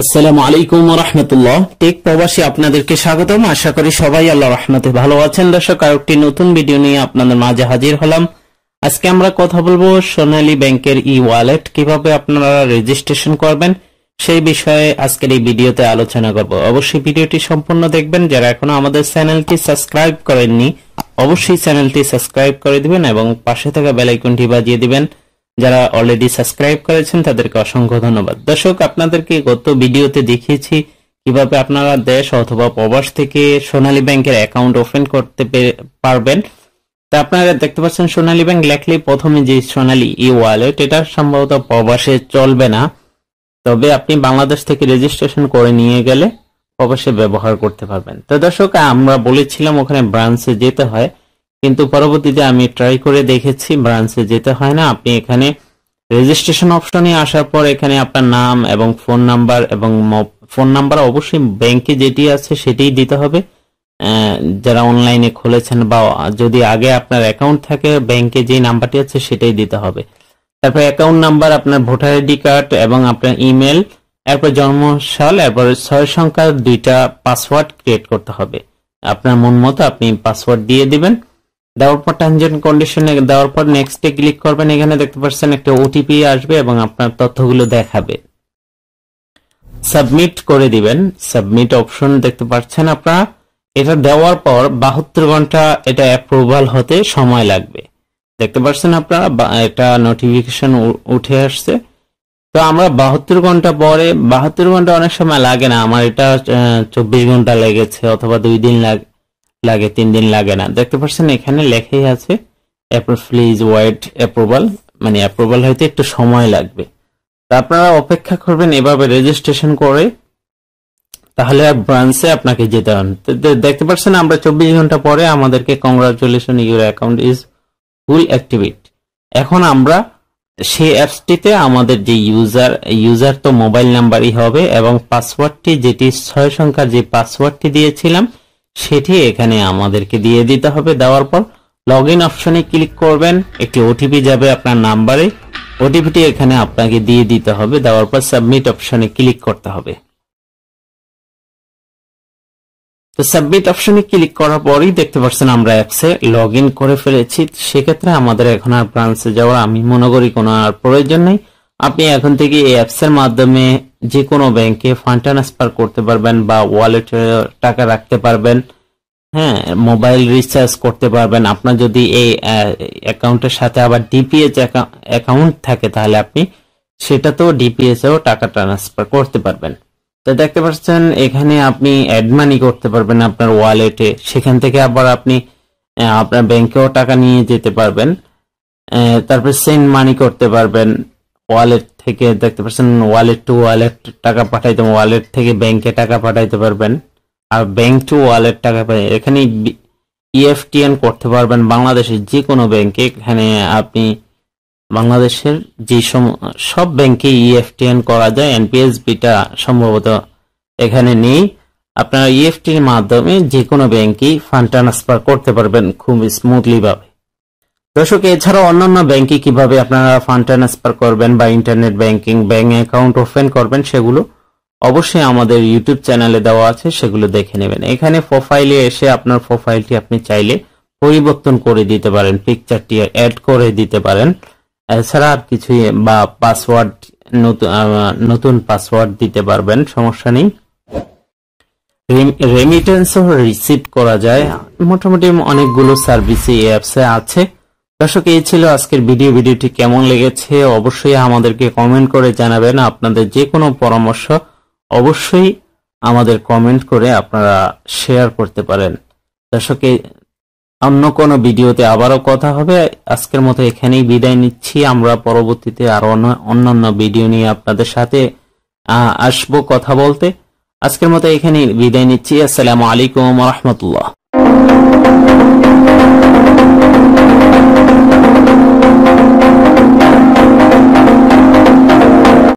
আসসালামু আলাইকুম রহমতুল্লাহ টেক প্রবাসী আপনাদেরকে স্বাগতম আশা করি সবাই আল্লাহ রহমতে ভালো আছেন দর্শক আরেকটি নতুন ভিডিও নিয়ে আপনাদের মাঝে হাজির হলাম আজকে আমরা কথা বলবো সোনালী ব্যাংকের ই ওয়ালেট কিভাবে আপনারা রেজিস্ট্রেশন করবেন সেই বিষয়ে আজকের এই ভিডিওতে আলোচনা করব অবশ্যই ভিডিওটি সম্পূর্ণ দেখবেন যারা এখনো আমাদের চ্যানেলটি সাবস্ক্রাইব করেননি অবশ্যই চ্যানেলটি সাবস্ক্রাইব করে দিবেন এবং পাশে থাকা বেলাইকনটি বাজিয়ে দিবেন যারা অলরেডি সাবস্ক্রাইব করেছেন তাদেরকে অসংখ্য ধন্যবাদ দর্শক আপনাদেরকে গত ভিডিওতে দেখিয়েছি কিভাবে আপনারা দেশ অথবা প্রবাস থেকে সোনালী ব্যাংকের অ্যাকাউন্ট ওপেন করতে পারবেন তা আপনারা দেখতে পাচ্ছেন সোনালী ব্যাংক লেখলে প্রথমে যে সোনালী ই ওয়ালেট এটা সম্ভবত প্রবাসে চলবে না তবে আপনি বাংলাদেশ থেকে রেজিস্ট্রেশন করে নিয়ে গেলে প্রবাসে ব্যবহার করতে পারবেন তো দর্শক আমরা বলেছিলাম ওখানে ব্রাঞ্চে যেতে হয় কিন্তু পরবর্তীতে আমি ট্রাই করে দেখেছি ব্রাঞ্চে যেতে হয় না আপনি এখানে রেজিস্ট্রেশন অপশনে আসার পর এখানে আপনার নাম এবং ফোন নাম্বার এবং ফোন নাম্বার অবশ্যই ব্যাংকে যেটি আছে সেটিই দিতে হবে যারা অনলাইনে খুলেছেন বা যদি আগে আপনার অ্যাকাউন্ট থাকে ব্যাংকে যে নাম্বারটি আছে সেটাই দিতে হবে তারপর অ্যাকাউন্ট নাম্বার আপনার ভোটার আইডি কার্ড এবং আপনার ইমেল এরপর জন্মসাল এরপর ছয় সংখ্যার দুইটা পাসওয়ার্ড ক্রিয়েট করতে হবে আপনার মন মতো আপনি পাসওয়ার্ড দিয়ে দিবেন দেওয়ার পর ট্রানজেন্ট কন্ডিশনে দেওয়ার পর নেক্সটে ক্লিক করবেন এখানে দেখতে পাচ্ছেন একটা ওটিপি আসবে এবং আপনার তথ্যগুলো দেখাবে সাবমিট করে দিবেন সাবমিট অপশন দেখতে পাচ্ছেন আপনারা এটা দেওয়ার পর বাহাত্তর ঘন্টা এটা অ্যাপ্রুভাল হতে সময় লাগবে দেখতে পাচ্ছেন আপনারা এটা নোটিফিকেশন উঠে আসছে তো আমরা বাহাত্তর ঘন্টা পরে বাহাত্তর ঘন্টা অনেক সময় লাগে না আমার এটা চব্বিশ ঘন্টা লেগেছে অথবা দুই দিন লাগে লাগে তিন দিন লাগে না দেখতে পাচ্ছেন এখানে লেখাই আছে প্লিজ ওয়াইড অ্যাপ্রুভাল মানে অ্যাপ্রুভাল হইতে একটু সময় লাগবে তা আপনারা অপেক্ষা করবেন এভাবে রেজিস্ট্রেশন করে তাহলে ব্রাঞ্চে আপনাকে যেতে হবে দেখতে পাচ্ছেন আমরা চব্বিশ ঘন্টা পরে আমাদেরকে congratulation your account is full activate এখন আমরা সেই অ্যাপসটিতে আমাদের যে ইউজার ইউজার তো মোবাইল নাম্বারই হবে এবং পাসওয়ার্ডটি যেটি ছয় সংখ্যার যে পাসওয়ার্ডটি দিয়েছিলাম সেটি এখানে আমাদেরকে দিয়ে দিতে হবে দেওয়ার পর লগ ইন অপশনে ক্লিক করবেন একটি ওটিপি যাবে আপনার নাম্বারে ওটিপিটি এখানে আপনাকে দিয়ে দিতে হবে দেওয়ার পর সাবমিট অপশনে ক্লিক করতে হবে তো সাবমিট অপশনে ক্লিক করার পরই দেখতে পাচ্ছেন আমরা অ্যাপসে লগ ইন করে ফেলেছি সেক্ষেত্রে আমাদের এখন আর ব্রাঞ্চে যাওয়ার আমি মনে করি কোনো আর প্রয়োজন নেই আপনি এখন থেকে এই অ্যাপসের মাধ্যমে যে কোনো ব্যাংকে ফান্ড ট্রান্সফার করতে পারবেন বা ওয়ালেটে টাকা রাখতে পারবেন হ্যাঁ মোবাইল রিচার্জ করতে পারবেন আপনার যদি এই অ্যাকাউন্টের সাথে আবার ডিপিএস অ্যাকাউন্ট থাকে তাহলে আপনি সেটাতেও এও টাকা ট্রান্সফার করতে পারবেন তো দেখতে পাচ্ছেন এখানে আপনি অ্যাড মানি করতে পারবেন আপনার ওয়ালেটে সেখান থেকে আবার আপনি আপনার ব্যাংকেও টাকা নিয়ে যেতে পারবেন তারপর সেন্ড মানি করতে পারবেন ওয়ালেট থেকে দেখতে পাচ্ছেন ওয়ালেট টু ওয়ালেট টাকা পাঠাইতে ওয়ালেট থেকে ব্যাংকে টাকা পাঠাইতে পারবেন আর ব্যাংক টু ওয়ালেট টাকা পাই এখানে ইএফটিএন e করতে পারবেন বাংলাদেশের যে কোনো ব্যাংকে এখানে আপনি বাংলাদেশের যে সব ব্যাংকে ইএফটিএন e করা যায় এনপিএস বিটা সম্ভবত এখানে নেই আপনারা ইএফটির e মাধ্যমে যে কোনো ব্যাংকেই ফান্ড ট্রান্সফার করতে পারবেন খুব স্মুথলিভাবে দর্শক এছাড়াও অন্যান্য ব্যাংকে কিভাবে আপনারা ফান্ড ট্রান্সফার করবেন বা internet banking bank account open করবেন সেগুলো অবশ্যই আমাদের ইউটিউব চ্যানেলে দেওয়া আছে সেগুলো দেখে নেবেন এখানে প্রোফাইলে এসে আপনার প্রোফাইলটি আপনি চাইলে পরিবর্তন করে দিতে পারেন পিকচারটি অ্যাড করে দিতে পারেন এছাড়া আর কিছুই বা পাসওয়ার্ড নতুন নতুন পাসওয়ার্ড দিতে পারবেন সমস্যা নেই রেমিটেন্সও রিসিভ করা যায় মোটামুটি অনেকগুলো সার্ভিস এই অ্যাপসে আছে দর্শক এই ছিল আজকের ভিডিও ভিডিওটি কেমন লেগেছে অবশ্যই আমাদেরকে কমেন্ট করে জানাবেন আপনাদের যে কোনো পরামর্শ অবশ্যই আমাদের কমেন্ট করে আপনারা শেয়ার করতে পারেন দর্শক অন্য কোনো ভিডিওতে আবারও কথা হবে আজকের মতো এখানেই বিদায় নিচ্ছি আমরা পরবর্তীতে আরও অন্যান্য ভিডিও নিয়ে আপনাদের সাথে আসবো কথা বলতে আজকের মতো এখানেই বিদায় নিচ্ছি আসসালামু আলাইকুম রহমতুল্লাহ Thank you.